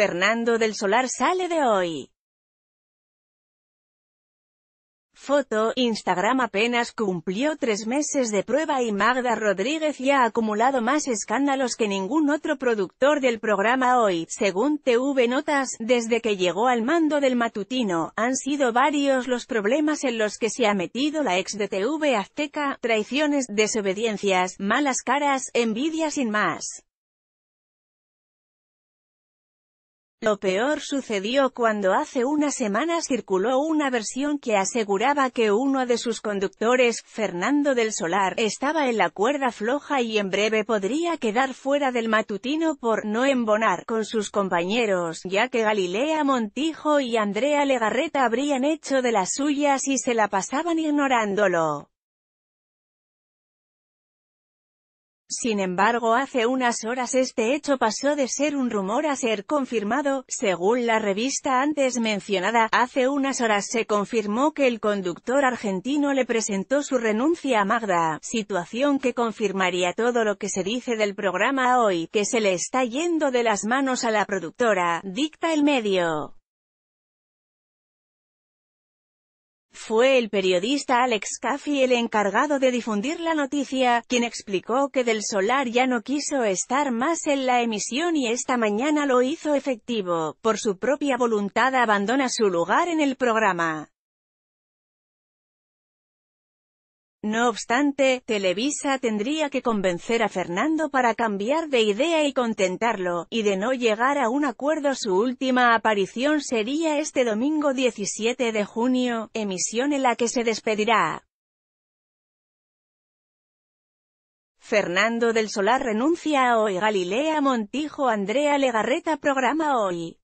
Fernando del Solar sale de hoy. Foto, Instagram apenas cumplió tres meses de prueba y Magda Rodríguez ya ha acumulado más escándalos que ningún otro productor del programa hoy, según TV Notas, desde que llegó al mando del matutino, han sido varios los problemas en los que se ha metido la ex de TV Azteca, traiciones, desobediencias, malas caras, envidia sin más. Lo peor sucedió cuando hace una semana circuló una versión que aseguraba que uno de sus conductores, Fernando del Solar, estaba en la cuerda floja y en breve podría quedar fuera del matutino por no embonar con sus compañeros, ya que Galilea Montijo y Andrea Legarreta habrían hecho de las suyas y se la pasaban ignorándolo. Sin embargo hace unas horas este hecho pasó de ser un rumor a ser confirmado, según la revista antes mencionada, hace unas horas se confirmó que el conductor argentino le presentó su renuncia a Magda, situación que confirmaría todo lo que se dice del programa hoy, que se le está yendo de las manos a la productora, dicta el medio. fue el periodista Alex Caffey el encargado de difundir la noticia, quien explicó que Del Solar ya no quiso estar más en la emisión y esta mañana lo hizo efectivo, por su propia voluntad abandona su lugar en el programa. No obstante, Televisa tendría que convencer a Fernando para cambiar de idea y contentarlo, y de no llegar a un acuerdo su última aparición sería este domingo 17 de junio, emisión en la que se despedirá. Fernando del Solar renuncia a Hoy Galilea Montijo Andrea Legarreta programa Hoy.